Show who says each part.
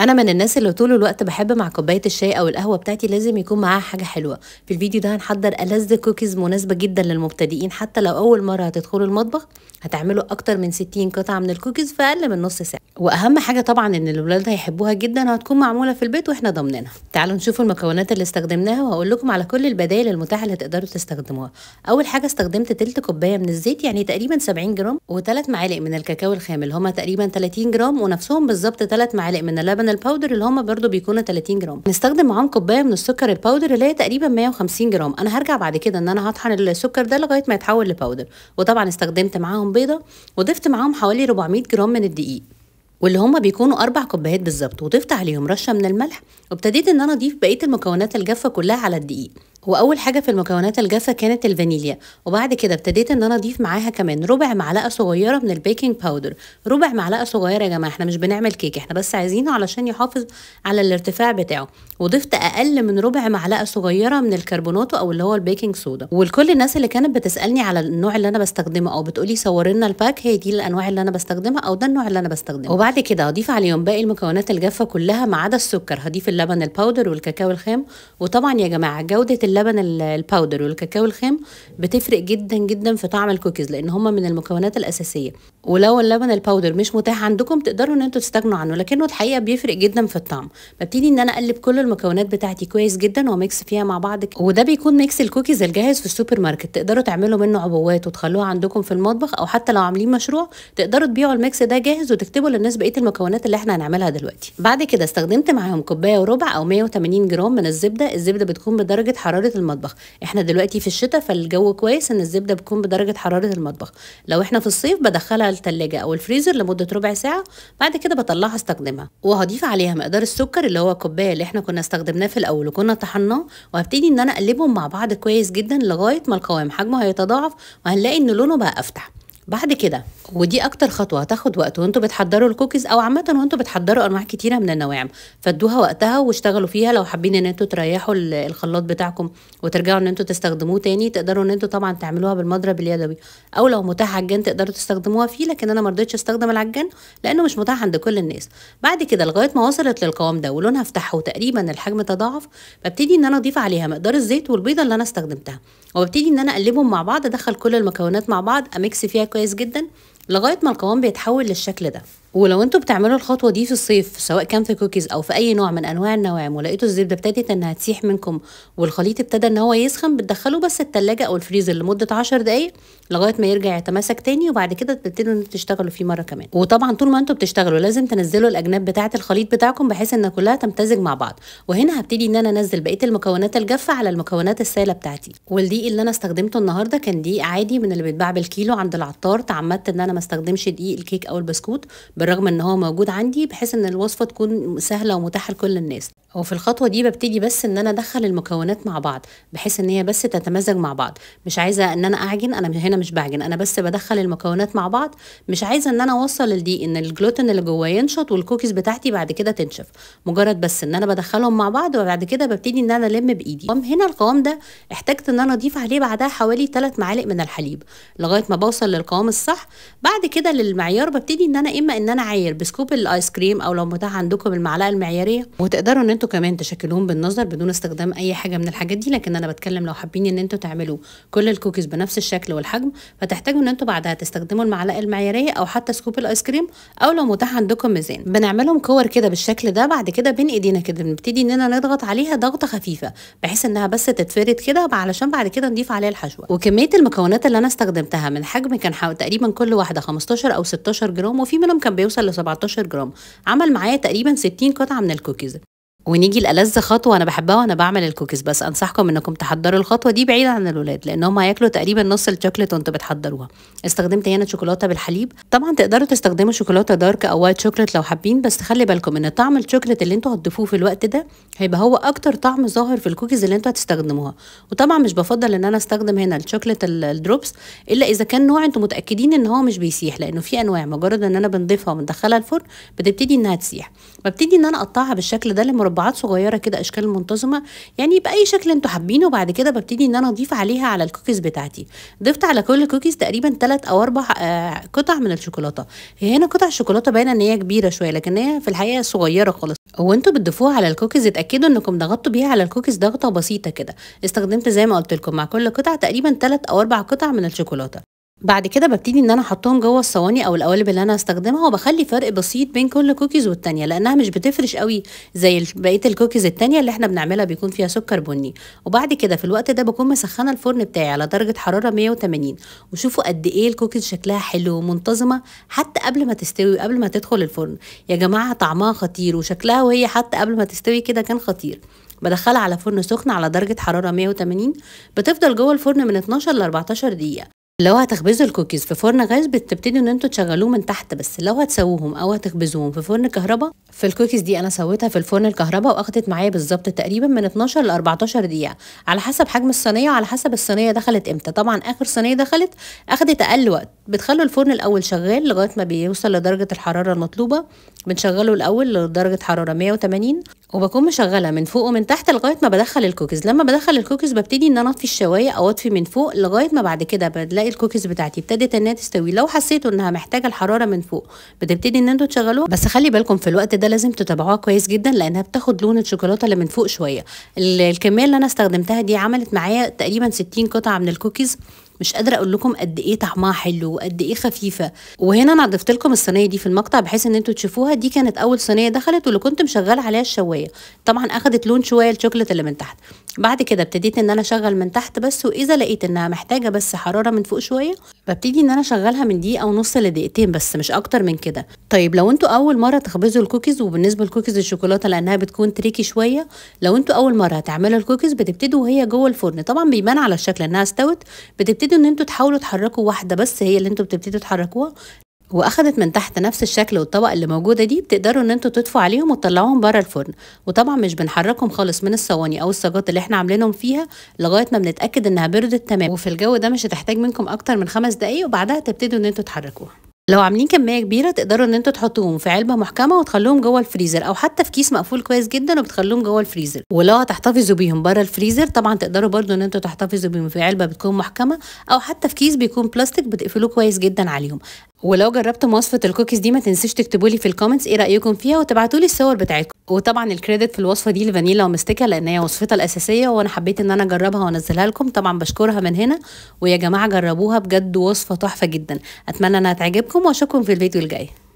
Speaker 1: انا من الناس اللي طول الوقت بحب مع كوبايه الشاي او القهوه بتاعتي لازم يكون معاها حاجه حلوه في الفيديو ده هنحضر ألذ كوكيز مناسبه جدا للمبتدئين حتى لو اول مره هتدخلوا المطبخ هتعملوا اكتر من 60 قطعه من الكوكيز في اقل من نص ساعه واهم حاجه طبعا ان الاولاد هيحبوها جدا وهتكون معموله في البيت واحنا ضامنينها تعالوا نشوف المكونات اللي استخدمناها وهقول لكم على كل البدائل المتاحه اللي تقدروا تستخدموها اول حاجه استخدمت تلت كوبايه من الزيت يعني تقريبا 70 جرام وثلاث معالق من الكاكاو الخام اللي هما تقريبا 30 جرام ونفسهم بالظبط ثلاث معالق من اللبن من الباودر اللي هما برده بيكونوا 30 جرام نستخدم معاهم كوبايه من السكر الباودر اللي هي تقريبا 150 جرام انا هرجع بعد كده ان انا هطحن السكر ده لغايه ما يتحول لباودر وطبعا استخدمت معاهم بيضه وضفت معاهم حوالي 400 جرام من الدقيق واللي هما بيكونوا اربع كوبايات بالظبط وضفت عليهم رشه من الملح وابتديت ان انا اضيف بقيه المكونات الجافه كلها على الدقيق واول حاجه في المكونات الجافه كانت الفانيليا وبعد كده ابتديت ان انا اضيف معاها كمان ربع معلقه صغيره من البيكنج باودر ربع معلقه صغيره يا جماعه احنا مش بنعمل كيك احنا بس عايزينه علشان يحافظ على الارتفاع بتاعه وضفت اقل من ربع معلقه صغيره من الكربوناتو او اللي هو البيكنج صودا والكل الناس اللي كانت بتسالني على النوع اللي انا بستخدمه او بتقولي صوري لنا الباك هي دي الانواع اللي انا بستخدمها او ده النوع اللي انا بستخدمه وبعد كده هضيف عليهم باقي المكونات الجافه كلها ما عدا السكر هضيف اللبن الباودر والكاكاو الخام وطبعا يا جماعه جوده اللبن الباودر والكاكاو الخام بتفرق جدا جدا في طعم الكوكيز لان هما من المكونات الاساسيه ولو اللبن الباودر مش متاح عندكم تقدروا ان انتوا تستغنوا عنه لكنه الحقيقه بيفرق جدا في الطعم ببتدي ان انا اقلب كل المكونات بتاعتي كويس جدا وميكس فيها مع بعض وده بيكون ميكس الكوكيز الجاهز في السوبر ماركت تقدروا تعملوا منه عبوات وتخلوها عندكم في المطبخ او حتى لو عاملين مشروع تقدروا تبيعوا الميكس ده جاهز وتكتبوا للناس بقيه المكونات اللي احنا هنعملها دلوقتي بعد كده استخدمت معاهم كوبايه وربع او 180 جرام من الزبده الزبده بتكون بدرجه حراره حراره المطبخ احنا دلوقتي في الشتاء فالجو كويس ان الزبده بتكون بدرجه حراره المطبخ لو احنا في الصيف بدخلها الثلاجه او الفريزر لمده ربع ساعه بعد كده بطلعها استخدمها وهضيف عليها مقدار السكر اللي هو الكوبايه اللي احنا كنا استخدمناه في الاول وكنا طحناه وهبتدي ان انا اقلبهم مع بعض كويس جدا لغايه ما القوام حجمه هيتضاعف وهنلاقي ان لونه بقى افتح بعد كده ودي اكتر خطوه هتاخد وقت وانتوا بتحضروا الكوكيز او عامه وانتوا بتحضروا انواع كتيره من النواعم فادوها وقتها واشتغلوا فيها لو حابين ان انتوا تريحوا الخلاط بتاعكم وترجعوا ان انتوا تستخدموه تاني تقدروا ان انتوا طبعا تعملوها بالمضرب اليدوي او لو متاح عجان تقدروا تستخدموها فيه لكن انا ما رضيتش استخدم العجان لانه مش متاح عند كل الناس بعد كده لغايه ما وصلت للقوام ده ولونها افتحه وتقريبا الحجم تضاعف ببتدي ان انا اضيف عليها مقدار الزيت والبيضه اللي انا استخدمتها وببتدي ان انا اقلبهم مع بعض ادخل كل المكونات مع بعض اميكس فيها كل كويس جدا لغايه ما القوام بيتحول للشكل ده ولو انتوا بتعملوا الخطوه دي في الصيف سواء كان في كوكيز او في اي نوع من انواع النواعم ولقيتوا الزبده ابتدت انها تسيح منكم والخليط ابتدى ان هو يسخن بتدخلوا بس التلاجة او الفريزر لمده 10 دقائق لغايه ما يرجع يتماسك تاني وبعد كده تبتدوا ان تشتغلوا فيه مره كمان وطبعا طول ما انتوا بتشتغلوا لازم تنزلوا الاجناب بتاعه الخليط بتاعكم بحيث ان كلها تمتزج مع بعض وهنا هبتدي ان انا انزل بقيه المكونات الجافه على المكونات السائله بتاعتي والدقيق اللي انا استخدمته النهارده كان دقيق عادي من اللي بيتباع بالكيلو عند العطار تعمدت ان انا ما استخدمش دقيق الكيك او البسكوت بالرغم ان هو موجود عندي بحيث ان الوصفه تكون سهله ومتاحه لكل الناس وفي الخطوه دي ببتدي بس ان انا ادخل المكونات مع بعض بحيث ان هي بس تتمزج مع بعض مش عايزه ان انا اعجن انا هنا مش بعجن انا بس بدخل المكونات مع بعض مش عايزه ان انا اوصل لدي ان الجلوتين اللي جواه ينشط والكوكيز بتاعتي بعد كده تنشف مجرد بس ان انا بدخلهم مع بعض وبعد كده ببتدي ان انا الم بايدي هنا القوام ده احتجت ان انا اضيف عليه بعدها حوالي 3 معالق من الحليب لغايه ما بوصل للقوام الصح بعد كده للمعيار ببتدي ان انا اما ان ان انا عاير بسكوب الايس كريم او لو متاح عندكم المعلقه المعياريه وتقدروا ان انتوا كمان تشكلوهم بالنظر بدون استخدام اي حاجه من الحاجات دي لكن انا بتكلم لو حابين ان انتوا تعملوا كل الكوكيز بنفس الشكل والحجم فتحتاجوا ان انتوا بعدها تستخدموا المعلقه المعياريه او حتى سكوب الايس كريم او لو متاح عندكم ميزان بنعملهم كور كده بالشكل ده بعد كده بين ايدينا كده بنبتدي اننا نضغط عليها ضغطه خفيفه بحيث انها بس تتفرد كده علشان بعد كده نضيف عليها الحشوه وكميه المكونات اللي انا استخدمتها من حجم كان تقريبا كل واحده 15 او 16 جرام وفي منهم كان بيوصل ل 17 جرام عمل معايا تقريبا 60 قطعه من الكوكيز ونيجي لألذ خطوه انا بحبها وانا بعمل الكوكيز بس انصحكم انكم تحضروا الخطوه دي بعيد عن الولاد هم هياكلوا تقريبا نص الشوكليت وانتوا بتحضروها استخدمت هنا شوكولاته بالحليب طبعا تقدروا تستخدموا شوكولاته دارك او وايت شوكليت لو حابين بس خلي بالكم ان طعم الشوكليت اللي انتوا هتضيفوه في الوقت ده هيبقى هو اكتر طعم ظاهر في الكوكيز اللي انتوا هتستخدموها وطبعا مش بفضل ان انا استخدم هنا الشوكليت الدروبس الا اذا كان نوع انتوا متاكدين ان هو مش بيسيح لانه في انواع مجرد ان انا بنضيفها وبندخلها الفرن بتبتدي انها تسيح ببتدي ان انا اقطعها بالشكل ده لمربع مربعات صغيره كده اشكال منتظمه يعني باي شكل انتوا حابينه وبعد كده ببتدي ان انا اضيف عليها على الكوكيز بتاعتي ضفت على كل كوكيز تقريبا 3 او 4 آه، قطع من الشوكولاته هنا قطع الشوكولاته باينه ان هي كبيره شويه لكن هي في الحقيقه صغيره خالص وانتوا بتضيفوها على الكوكيز اتاكدوا انكم ضغطتوا بيها على الكوكيز ضغطه بسيطه كده استخدمت زي ما قلت لكم مع كل قطعه تقريبا 3 او 4 قطع من الشوكولاته بعد كده ببتدي ان انا احطهم جوه الصواني او القوالب اللي انا هستخدمها وبخلي فرق بسيط بين كل كوكيز والتانيه لانها مش بتفرش قوي زي بقيه الكوكيز التانيه اللي احنا بنعملها بيكون فيها سكر بني وبعد كده في الوقت ده بكون مسخنه الفرن بتاعي على درجه حراره 180 وشوفوا قد ايه الكوكيز شكلها حلو ومنتظمه حتى قبل ما تستوي وقبل ما تدخل الفرن يا جماعه طعمها خطير وشكلها وهي حتى قبل ما تستوي كده كان خطير بدخلها على فرن سخن على درجة حرارة 180 بتفضل جوه الفرن من 12 ل 14 دقيقة لو هتخبزوا الكوكيز في فرن غاز بتبتدوا ان انتوا تشغلوه من تحت بس لو هتسووهم او هتخبزوهم في فرن كهرباء في الكوكيز دي انا سويتها في الفرن الكهرباء واخدت معايا بالظبط تقريبا من 12 ل 14 دقيقه على حسب حجم الصينيه وعلى حسب الصينيه دخلت امتى طبعا اخر صينيه دخلت اخدت اقل وقت بتخلوا الفرن الاول شغال لغايه ما بيوصل لدرجه الحراره المطلوبه بنشغله الاول لدرجه حراره 180 وبكون مشغله من فوق ومن تحت لغايه ما بدخل الكوكيز لما بدخل الكوكيز ببتدي ان انا اطفي الشوايه او اطفي من فوق لغايه ما بعد كده بلاقي هتلاقي الكوكيز بتاعتي ابتدت انها تستوي لو حسيتوا انها محتاجه الحراره من فوق بتبتدي ان انتوا تشغلوها بس خلي بالكم في الوقت ده لازم تتابعوها كويس جدا لانها بتاخد لون الشوكولاته اللي من فوق شويه الكميه اللي انا استخدمتها دي عملت معايا تقريبا 60 قطعه من الكوكيز مش قادره اقول لكم قد ايه طعمها حلو وقد ايه خفيفه وهنا انا ضفت لكم الصينيه دي في المقطع بحيث ان انتوا تشوفوها دي كانت اول صينيه دخلت واللي كنت مشغله عليها الشوايه طبعا اخدت لون شويه الشوكولاتة اللي من تحت بعد كده ابتديت ان انا اشغل من تحت بس واذا لقيت انها محتاجه بس حراره من فوق شويه ببتدي ان انا اشغلها من دقيقه ونص لدقيقتين بس مش اكتر من كده طيب لو انتوا اول مره تخبزوا الكوكيز وبالنسبه لكوكيز الشوكولاته لانها بتكون تريكي شويه لو انتوا اول مره هتعملوا الكوكيز بتبتدوا وهي جوه الفرن طبعا بيبان على الشكل انها استوت بتبتدوا ان انتوا تحاولوا تحركوا واحده بس هي اللي انتوا بتبتدوا تحركوها واخدت من تحت نفس الشكل والطبق اللي موجوده دي بتقدروا ان انتوا تطفوا عليهم وتطلعوهم بره الفرن وطبعا مش بنحركهم خالص من الصواني او الصاجات اللي احنا عاملينهم فيها لغايه ما بنتاكد انها بردت تمام وفي الجو ده مش هتحتاج منكم اكتر من خمس دقايق وبعدها تبتدوا ان انتوا تحركوها لو عاملين كميه كبيره تقدروا ان انتوا تحطوهم في علبه محكمه وتخلوهم جوه الفريزر او حتى في كيس مقفول كويس جدا وبتخلوهم جوه الفريزر ولو هتحتفظوا بيهم بره الفريزر طبعا تقدروا برضو ان انتوا تحتفظوا بيهم في علبه بتكون محكمه او حتى في كيس بيكون بلاستيك بتقفلوه كويس جدا عليهم ولو جربتم وصفه الكوكيز دي ما تنسوش تكتبولي في الكومنتس ايه رايكم فيها وتبعتولي الصور بتاعتكم وطبعا الكريدت في الوصفه دي لفانيلا ومستكه لان هي وصفتها الاساسيه وانا حبيت ان انا اجربها وانزلها لكم طبعا بشكرها من هنا ويا جماعه جربوها بجد وصفه تحفه جدا اتمنى انها تعجبكم واشوفكم في الفيديو الجاي